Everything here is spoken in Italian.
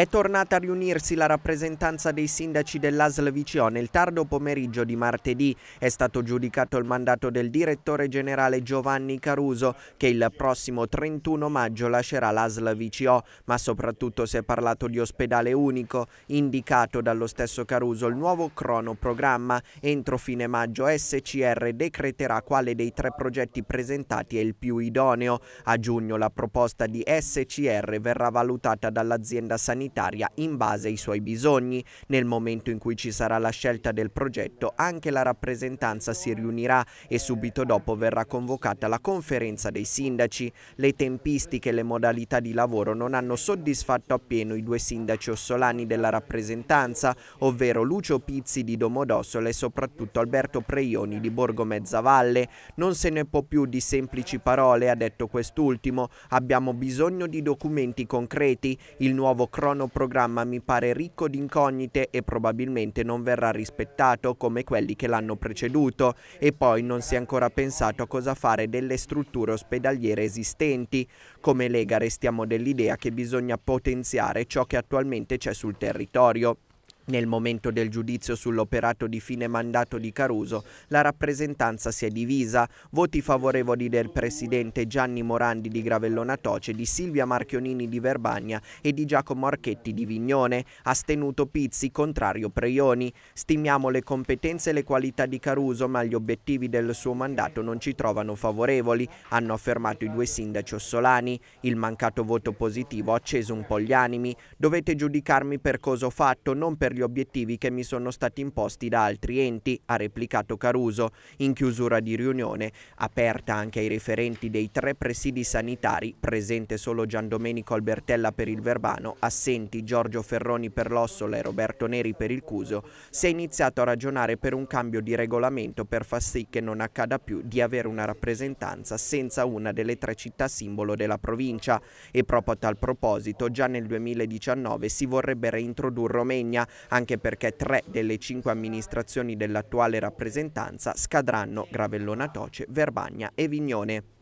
È tornata a riunirsi la rappresentanza dei sindaci dell'ASL Vicio nel tardo pomeriggio di martedì. È stato giudicato il mandato del direttore generale Giovanni Caruso che il prossimo 31 maggio lascerà l'ASL Vicio, ma soprattutto si è parlato di ospedale unico, indicato dallo stesso Caruso il nuovo cronoprogramma. Entro fine maggio SCR decreterà quale dei tre progetti presentati è il più idoneo. A giugno la proposta di SCR verrà valutata dall'azienda sanitaria sanitaria in base ai suoi bisogni. Nel momento in cui ci sarà la scelta del progetto, anche la rappresentanza si riunirà e subito dopo verrà convocata la conferenza dei sindaci. Le tempistiche e le modalità di lavoro non hanno soddisfatto appieno i due sindaci ossolani della rappresentanza, ovvero Lucio Pizzi di Domodossola e soprattutto Alberto Preioni di Borgo Mezzavalle. Non se ne può più di semplici parole, ha detto quest'ultimo. Abbiamo bisogno di documenti concreti. Il nuovo crono piano programma mi pare ricco di incognite e probabilmente non verrà rispettato come quelli che l'hanno preceduto e poi non si è ancora pensato a cosa fare delle strutture ospedaliere esistenti. Come Lega restiamo dell'idea che bisogna potenziare ciò che attualmente c'è sul territorio. Nel momento del giudizio sull'operato di fine mandato di Caruso, la rappresentanza si è divisa. Voti favorevoli del presidente Gianni Morandi di Gravellona Toce, di Silvia Marchionini di Verbagna e di Giacomo Archetti di Vignone. Astenuto Pizzi, contrario Preioni. Stimiamo le competenze e le qualità di Caruso, ma gli obiettivi del suo mandato non ci trovano favorevoli, hanno affermato i due sindaci ossolani. Il mancato voto positivo ha acceso un po' gli animi. Dovete giudicarmi per cosa ho fatto, non per gli gli obiettivi che mi sono stati imposti da altri enti, ha replicato Caruso, in chiusura di riunione, aperta anche ai referenti dei tre presidi sanitari, presente solo Giandomenico Albertella per il Verbano, assenti Giorgio Ferroni per l'Ossola e Roberto Neri per il Cuso, si è iniziato a ragionare per un cambio di regolamento per far sì che non accada più di avere una rappresentanza senza una delle tre città simbolo della provincia e proprio a tal proposito già nel 2019 si vorrebbe reintrodurre Romegna anche perché tre delle cinque amministrazioni dell'attuale rappresentanza scadranno Gravellona Toce, Verbagna e Vignone.